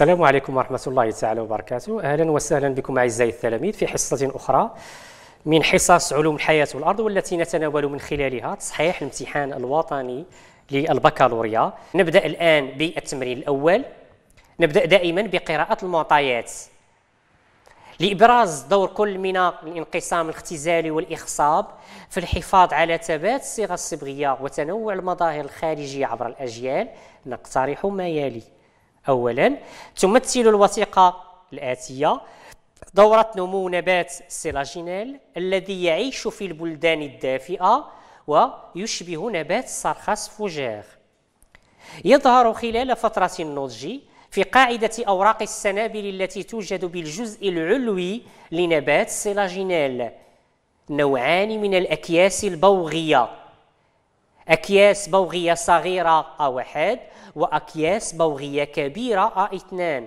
السلام عليكم ورحمة الله تعالى وبركاته أهلا وسهلا بكم أعزائي التلاميذ في حصة أخرى من حصص علوم الحياة والأرض والتي نتناول من خلالها تصحيح الامتحان الوطني للبكالوريا نبدأ الآن بالتمرين الأول نبدأ دائما بقراءة المعطيات لإبراز دور كل من الانقسام الاختزالي والإخصاب في الحفاظ على ثبات الصيغة الصبغية وتنوع المظاهر الخارجية عبر الأجيال نقترح ما يلي أولا تمثل الوثيقة الآتية دورة نمو نبات السيلاجينيل الذي يعيش في البلدان الدافئة ويشبه نبات سرخس فوجير يظهر خلال فترة النضج في قاعدة أوراق السنابل التي توجد بالجزء العلوي لنبات السيلاجينيل نوعان من الأكياس البوغية أكياس بوغية أ A1 وأكياس بوغية أ A2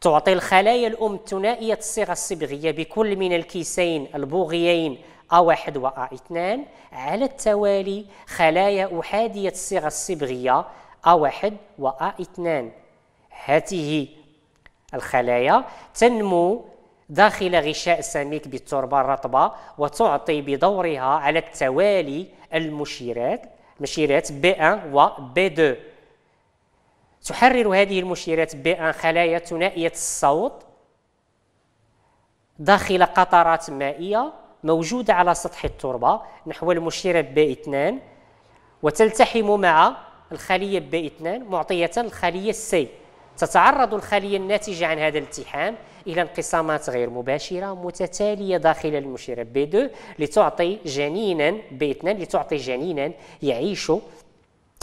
تعطي الخلايا الأم ثنائية الصيغة الصبغية بكل من الكيسين البوغيين أ 1 و A2 على التوالي خلايا أحادية الصيغة أ A1 و A2 هذه الخلايا تنمو داخل غشاء السميك بالتربة الرطبة وتعطي بدورها على التوالي المشيرات مشيرات B1 و B2 تحرر هذه المشيرات B1 خلايا ثنائية الصوت داخل قطرات مائية موجودة على سطح التربة نحو المشيرة B2 وتلتحم مع الخلية B2 معطية الخلية C تتعرض الخلية الناتجة عن هذا الالتحام إلى انقسامات غير مباشرة متتالية داخل المشيره بي B2 لتعطي جنينا بي 2 لتعطي جنينا يعيش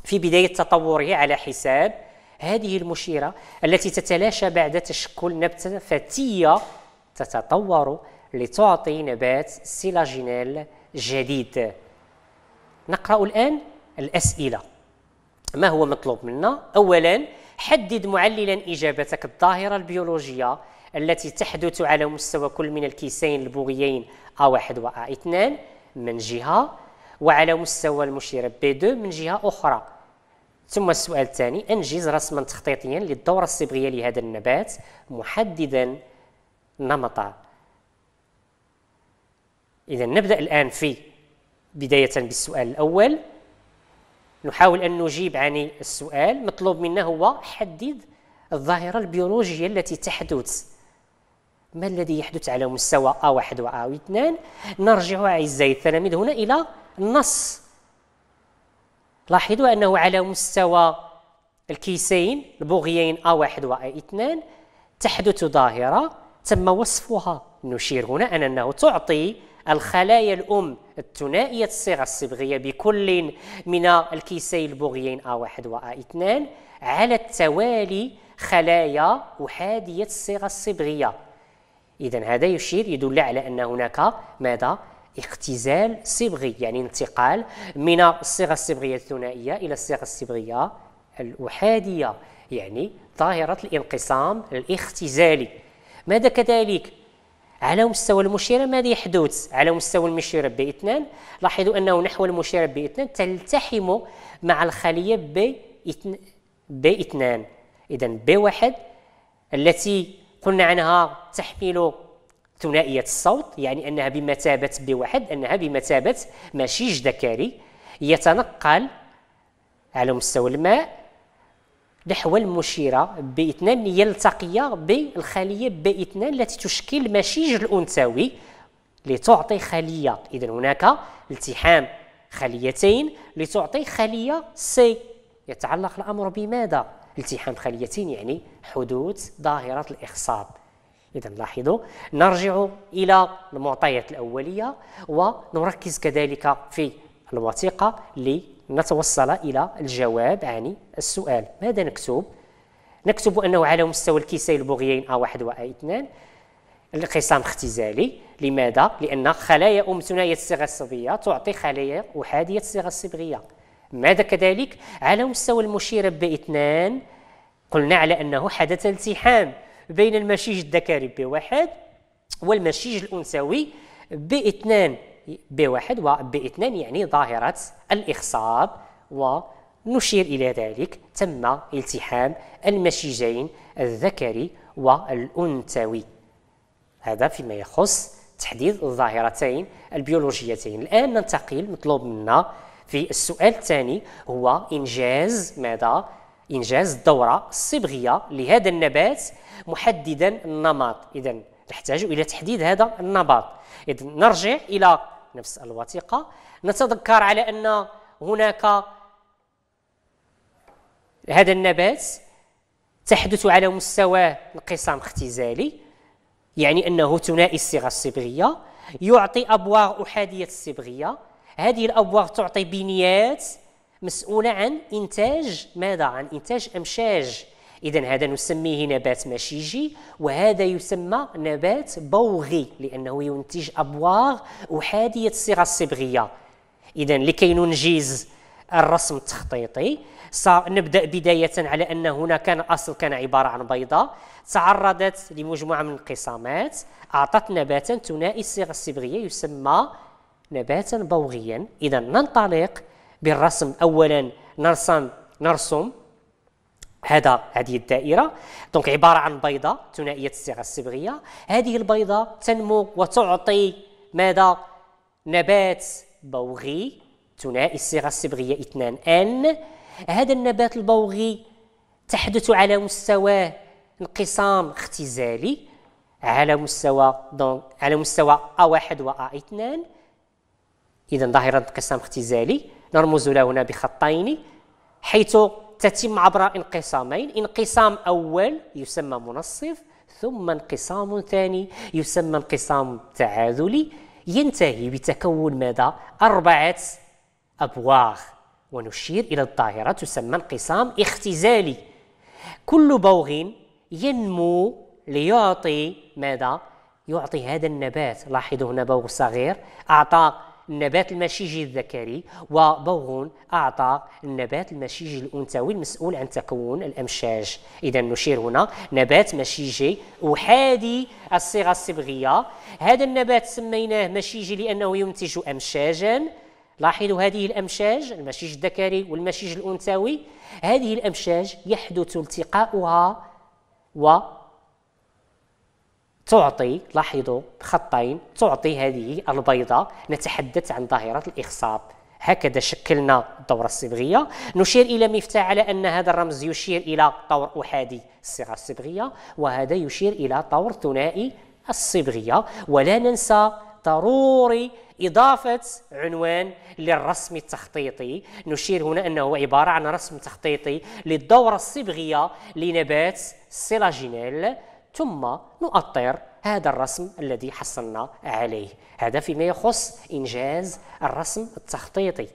في بداية تطوره على حساب هذه المشيرة التي تتلاشى بعد تشكل نبتة فتية تتطور لتعطي نبات سيلاجينيل جديد نقرأ الآن الأسئلة ما هو مطلوب منا؟ أولا حدد معللا إجابتك الظاهرة البيولوجية التي تحدث على مستوى كل من الكيسين البوغيين A1 و A2 من جهة وعلى مستوى المشيرة B2 من جهة أخرى ثم السؤال الثاني أنجز رسما تخطيطيا للدورة الصبغية لهذا النبات محددا نمطا إذا نبدأ الآن في بداية بالسؤال الأول نحاول أن نجيب عن السؤال مطلوب منا هو حدد الظاهرة البيولوجية التي تحدث ما الذي يحدث على مستوى A1 و A2 نرجع أعزائي التلاميذ هنا إلى النص لاحظوا أنه على مستوى الكيسين البغيين A1 و A2 تحدث ظاهرة تم وصفها نشير هنا أن أنه تعطي الخلايا الأم الثنائية الصيغة الصبغية بكل من الكيسين البغيين A1 و A2 على التوالي خلايا أحادية الصيغة الصبغية إذا هذا يشير يدل على أن هناك ماذا؟ اختزال صبغي يعني انتقال من الصيغة الصبغية الثنائية إلى الصيغة الصبغية الأحادية يعني ظاهرة الانقسام الاختزالي ماذا كذلك؟ على مستوى المشيرة ماذا يحدث؟ على مستوى ب B2 لاحظوا أنه نحو المشيره ب B2 تلتحم مع الخليه ب 2 اذا ب B1 التي قلنا عنها تحمل ثنائية الصوت يعني أنها بمثابة بواحد أنها بمثابة مشيج ذكري يتنقل على مستوى الماء نحو المشيرة ب اثنان يلتقي بالخلية ب اثنان التي تشكل مشيج الأنثوي لتعطي خلية إذا هناك التحام خليتين لتعطي خلية سي يتعلق الأمر بماذا؟ التحام خليتين يعني حدوث ظاهرة الإخصاب إذا لاحظوا نرجع إلى المعطيات الأولية ونركز كذلك في الوثيقة لنتوصل إلى الجواب عن السؤال ماذا نكتب؟ نكتب أنه على مستوى الكيسي البغيين A1 و A2 القسام اختزالي لماذا؟ لأن خلايا أم ثنائية الصيغة الصبغية تعطي خلايا أحادية الصيغة الصبغية ماذا كذلك على مستوى المشيرة 2 قلنا على أنه حدث التحام بين المشيج الذكري ب ب1 والمشيج الأنثوي ب ب باثنان بواحد 2 يعني ظاهرة الإخصاب ونشير إلى ذلك تم التحام المشيجين الذكري والأنثوي هذا فيما يخص تحديد الظاهرتين البيولوجيتين الآن ننتقل مطلوب منا في السؤال الثاني هو إنجاز ماذا؟ إنجاز الدورة الصبغية لهذا النبات محددا النمط إذا نحتاج إلى تحديد هذا النمط إذا نرجع إلى نفس الوثيقة نتذكر على أن هناك هذا النبات تحدث على مستوى انقسام اختزالي يعني أنه ثنائي الصيغة الصبغية يعطي أبواغ أحادية الصبغية هذه الابواغ تعطي بنيات مسؤوله عن انتاج ماذا عن انتاج امشاج اذا هذا نسميه نبات مشيجي وهذا يسمى نبات بوغي لانه ينتج ابواغ احاديه الصيغه الصبغيه اذا لكي ننجز الرسم التخطيطي سنبدا بدايه على ان هنا كان الاصل كان عباره عن بيضه تعرضت لمجموعه من الانقسامات اعطت نباتا ثنائي الصيغه الصبغيه يسمى نباتا بوغيا إذا ننطلق بالرسم أولا نرسم نرسم هذا هذه الدائره دونك عباره عن بيضه ثنائيه الصيغه الصبغيه هذه البيضه تنمو وتعطي ماذا نبات بوغي ثنائي الصيغه الصبغيه اثنان ان هذا النبات البوغي تحدث على مستوى انقسام اختزالي على مستوى دونك على مستوى A1 و ا 2 إذا ظاهرة انقسام اختزالي نرمز له هنا بخطين حيث تتم عبر انقسامين انقسام أول يسمى منصف ثم انقسام ثاني يسمى انقسام تعاذلي ينتهي بتكون ماذا؟ أربعة أبواغ ونشير إلى الظاهرة تسمى انقسام اختزالي كل بوغ ينمو ليعطي ماذا؟ يعطي هذا النبات لاحظوا هنا بوغ صغير أعطى النبات المشيجي الذكري وبوغون أعطى النبات المشيجي الأنثوي المسؤول عن تكون الأمشاج إذا نشير هنا نبات مشيجي أحادي الصيغة الصبغية هذا النبات سميناه مشيجي لأنه ينتج أمشاجا لاحظوا هذه الأمشاج المشيج الذكري والمشيج الأنثوي هذه الأمشاج يحدث التقاؤها و تعطي لاحظوا خطين تعطي هذه البيضة نتحدث عن ظاهرة الإخصاب هكذا شكلنا الدورة الصبغية نشير إلى مفتاح على أن هذا الرمز يشير إلى طور أحادي الصيغة الصبغية وهذا يشير إلى طور ثنائي الصبغية ولا ننسى ضروري إضافة عنوان للرسم التخطيطي نشير هنا أنه عبارة عن رسم تخطيطي للدورة الصبغية لنبات سيلاجينيل ثم نؤطر هذا الرسم الذي حصلنا عليه هذا فيما يخص إنجاز الرسم التخطيطي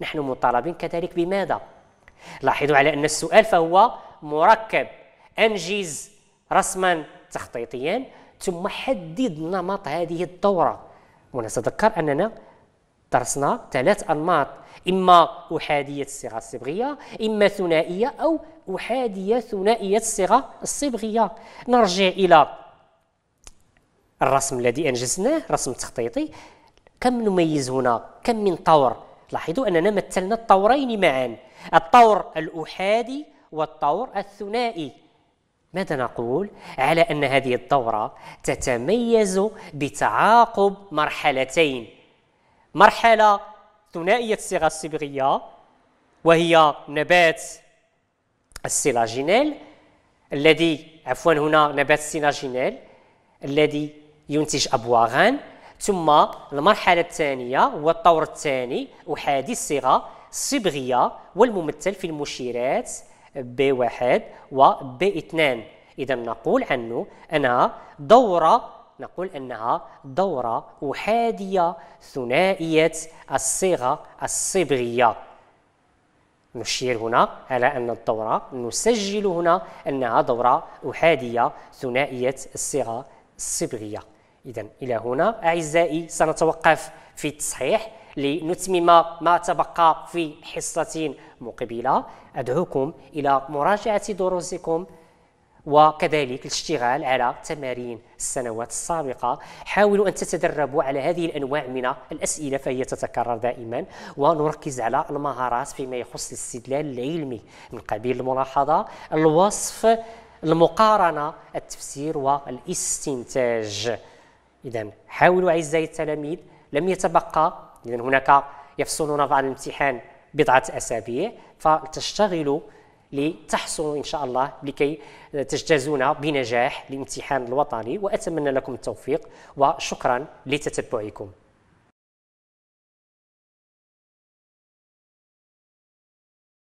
نحن مطالبين كذلك بماذا؟ لاحظوا على أن السؤال فهو مركب أنجز رسما تخطيطيا ثم حدد نمط هذه الدورة ونتذكر أننا درسنا ثلاث أنماط إما أحادية الصيغة الصبغية إما ثنائية أو أحادية ثنائية الصيغة الصبغية نرجع إلى الرسم الذي أنجزناه رسم تخطيطي كم نميز هنا كم من طور لاحظوا أننا مثلنا الطورين معا الطور الأحادي والطور الثنائي ماذا نقول على أن هذه الدورة تتميز بتعاقب مرحلتين مرحلة ثنائية الصيغة الصبغية وهي نبات السيلاجينيل الذي عفوا هنا نبات السيلاجينيل الذي ينتج أبواغان ثم المرحلة الثانية والطور الثاني أحادي الصيغة الصبغية والممثل في المشيرات B1 و B2 إذا نقول عنه أنها دورة نقول أنها دورة أحادية ثنائية الصيغة الصبغية نشير هنا على أن الدورة نسجل هنا أنها دورة أحادية ثنائية الصيغة الصبغية إذا إلى هنا أعزائي سنتوقف في التصحيح لنتمم ما تبقى في حصة مقبلة أدعوكم إلى مراجعة دروسكم وكذلك الاشتغال على تمارين السنوات السابقة حاولوا أن تتدربوا على هذه الأنواع من الأسئلة فهي تتكرر دائما ونركز على المهارات فيما يخص الاستدلال العلمي من قبيل الملاحظة الوصف المقارنة التفسير والاستنتاج إذا حاولوا أعزائي التلاميذ لم يتبقى إذا هناك يفصلون بعد الامتحان بضعة أسابيع فتشتغلوا لتحصلوا إن شاء الله لكي تجتازون بنجاح الامتحان الوطني وأتمنى لكم التوفيق وشكرا لتتبعكم